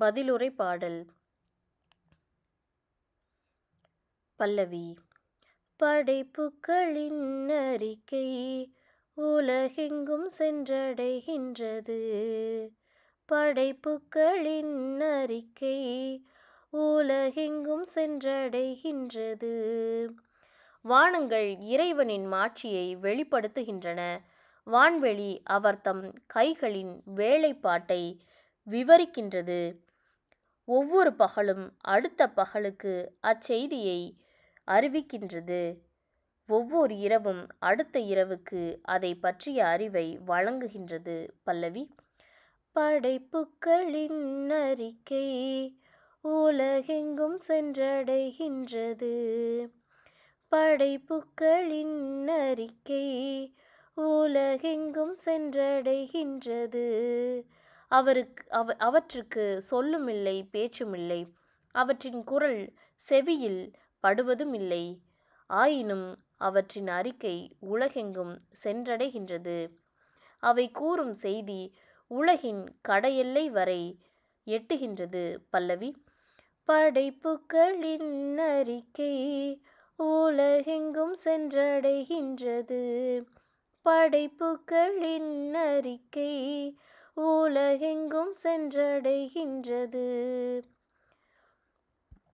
பதிலுரை பாடல் பல்லவி படைப்புக்களின் அறிக்கை உலகெங்கும் சென்றடைகின்றது படைப்புக்களின் அறிக்கை உலகெங்கும் சென்றடைகின்றது வானங்கள் இறைவனின் மாட்சியை வெளிப்படுத்துகின்றன வான்வெளி அவர் தம் கைகளின் வேலைப்பாட்டை விவரிக்கின்றது ஒவ்வொரு பகலும் அடுத்த பகலுக்கு அச்செய்தியை அறிவிக்கின்றது ஒவ்வொரு இரவும் அடுத்த இரவுக்கு அதை பற்றிய அறிவை வழங்குகின்றது பல்லவி படைப்புக்களின் அறிக்கை உலகெங்கும் சென்றடைகின்றது படைப்புக்களின் அறிக்கை உலகெங்கும் சென்றடைகின்றது அவருக்கு அவ அவற்றுக்கு சொல்லுமில்லை பேச்சுமில்லை அவற்றின் குரல் செவியில் படுவதுமில்லை ஆயினும் அவற்றின் அறிக்கை உலகெங்கும் சென்றடைகின்றது அவை கூறும் செய்தி உலகின் கடையெல்லை வரை எட்டுகின்றது பல்லவி படைப்புகளின் அறிக்கை உலகெங்கும் சென்றடைகின்றது படைப்புகளின் அறிக்கை உலகெங்கும் சென்றடைகின்றது